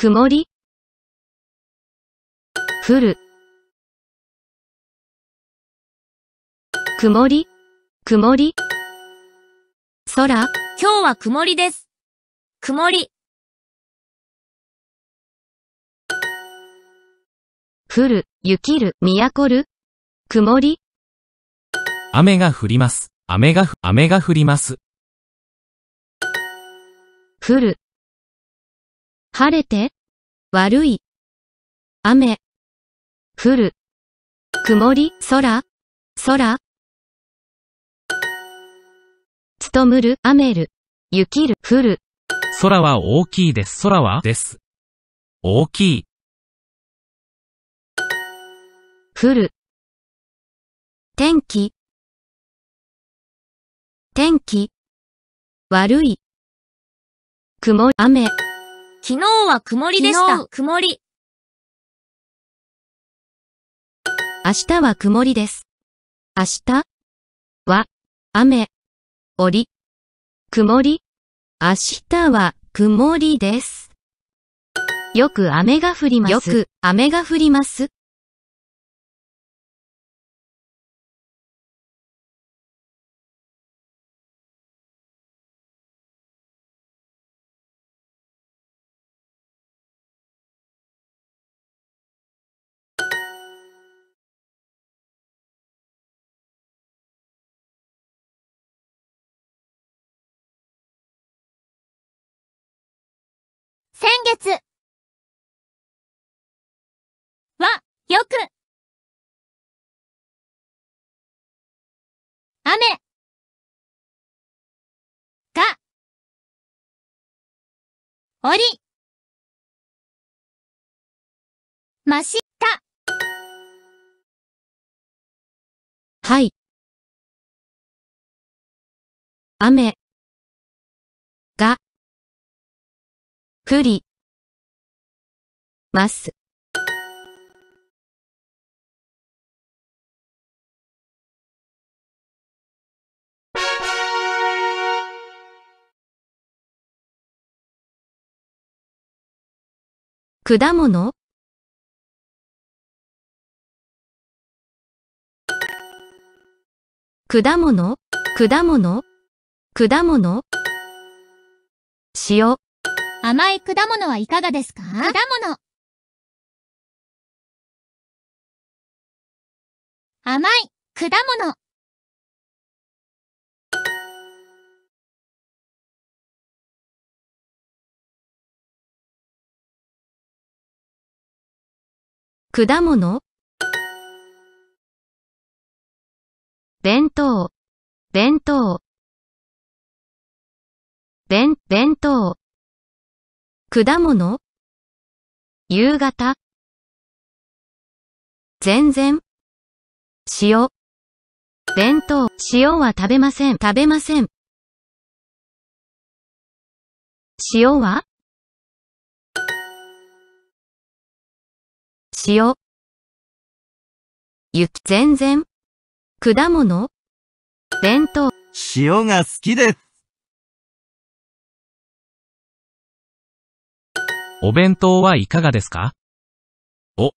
曇り降る曇り曇り空今日は曇りです。曇り降る、雪る、都る曇り雨が降ります。雨が、雨が降ります。降る、晴れて、悪い、雨、降る、曇り、空、空、つとむる、雨る、雪る、降る。空は大きいです。空はです。大きい。降る。天気。天気。悪い。曇り、雨。昨日は曇りでした。曇り。明日は曇りです。明日は雨、おり、曇り。明日は曇りです。よく雨が降ります。よく雨が降ります。先月は、よく雨がおりました。はい。雨くり、ます。果物果物果物果物塩甘い果物はいかがですか果物。甘い果物。果物弁当、弁当、弁、弁当。果物夕方全然塩弁当塩は食べません食べません塩は塩雪全然果物弁当塩が好きです。お弁当はいかがですかお。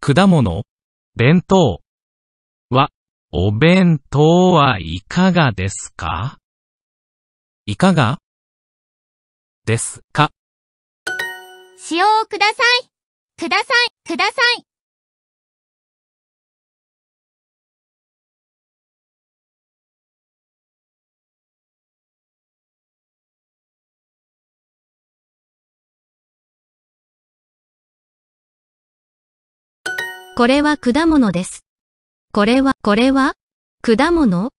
果物、弁当は、お弁当はいかがですかいかがですか使用ください。ください、ください。これは果物です。これは、これは果物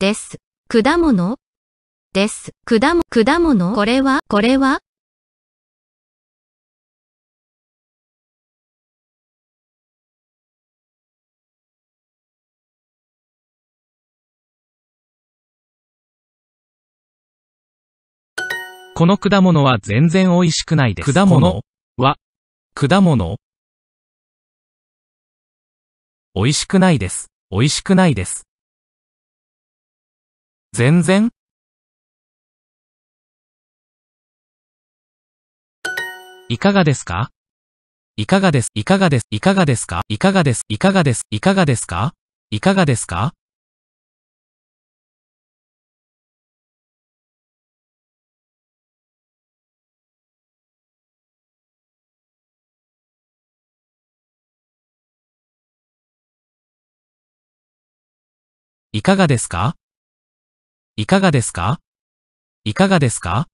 です。果物です。果物、果物、これは、これはこの果物は全然美味しくないです。果物は、果物美味しくないです。美味しくないです。全然いかがですかいかがです、いかがです、いかがですかいかがです、いかがです、いかがですかいかがですかいかがですかいかがですかいかがですか